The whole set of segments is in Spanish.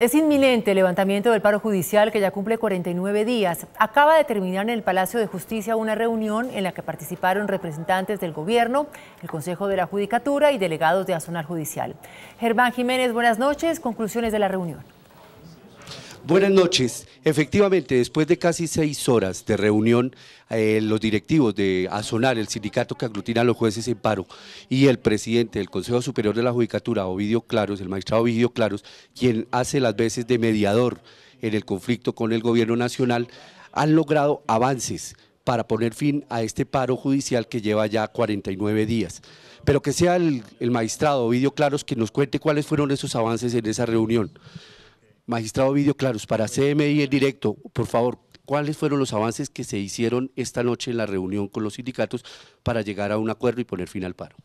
Es inminente el levantamiento del paro judicial que ya cumple 49 días. Acaba de terminar en el Palacio de Justicia una reunión en la que participaron representantes del Gobierno, el Consejo de la Judicatura y delegados de Azonal Judicial. Germán Jiménez, buenas noches. Conclusiones de la reunión. Buenas noches. Efectivamente, después de casi seis horas de reunión, eh, los directivos de Azonar, el sindicato que aglutina a los jueces en paro, y el presidente del Consejo Superior de la Judicatura, Ovidio Claros, el magistrado Ovidio Claros, quien hace las veces de mediador en el conflicto con el gobierno nacional, han logrado avances para poner fin a este paro judicial que lleva ya 49 días. Pero que sea el, el magistrado Ovidio Claros que nos cuente cuáles fueron esos avances en esa reunión. Magistrado Vidio Claros, para CMI en directo, por favor, ¿cuáles fueron los avances que se hicieron esta noche en la reunión con los sindicatos para llegar a un acuerdo y poner fin al paro?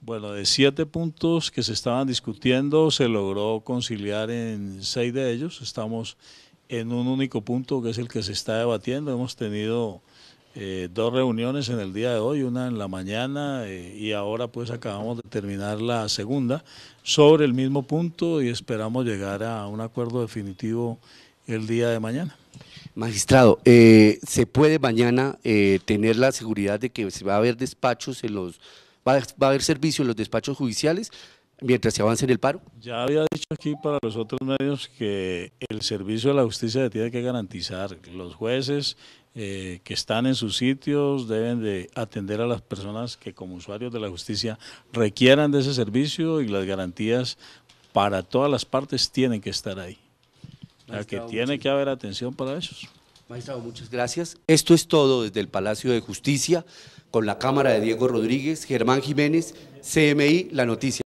Bueno, de siete puntos que se estaban discutiendo, se logró conciliar en seis de ellos. Estamos en un único punto que es el que se está debatiendo. Hemos tenido eh, dos reuniones en el día de hoy, una en la mañana eh, y ahora pues acabamos de terminar la segunda sobre el mismo punto y esperamos llegar a un acuerdo definitivo el día de mañana. Magistrado, eh, ¿se puede mañana tener la seguridad de que se va a haber despachos en los, va va a haber servicio en los despachos judiciales? mientras se avance en el paro? Ya había dicho aquí para los otros medios que el servicio de la justicia se tiene que garantizar. Los jueces eh, que están en sus sitios deben de atender a las personas que como usuarios de la justicia requieran de ese servicio y las garantías para todas las partes tienen que estar ahí. que tiene que haber atención para ellos. Maestro, muchas gracias. Esto es todo desde el Palacio de Justicia, con la cámara de Diego Rodríguez, Germán Jiménez, CMI, La Noticia.